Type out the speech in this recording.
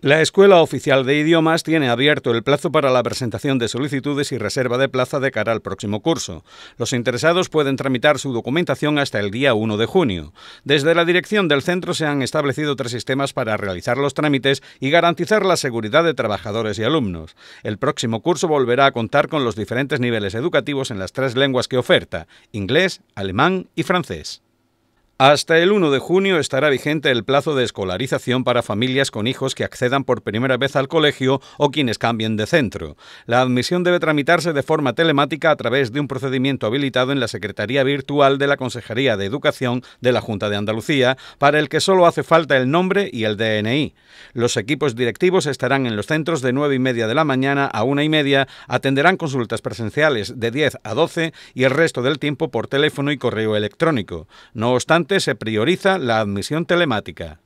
La Escuela Oficial de Idiomas tiene abierto el plazo para la presentación de solicitudes y reserva de plaza de cara al próximo curso. Los interesados pueden tramitar su documentación hasta el día 1 de junio. Desde la dirección del centro se han establecido tres sistemas para realizar los trámites y garantizar la seguridad de trabajadores y alumnos. El próximo curso volverá a contar con los diferentes niveles educativos en las tres lenguas que oferta, inglés, alemán y francés. Hasta el 1 de junio estará vigente el plazo de escolarización para familias con hijos que accedan por primera vez al colegio o quienes cambien de centro. La admisión debe tramitarse de forma telemática a través de un procedimiento habilitado en la Secretaría Virtual de la Consejería de Educación de la Junta de Andalucía, para el que solo hace falta el nombre y el DNI. Los equipos directivos estarán en los centros de 9 y media de la mañana a 1 y media, atenderán consultas presenciales de 10 a 12 y el resto del tiempo por teléfono y correo electrónico. No obstante, se prioriza la admisión telemática.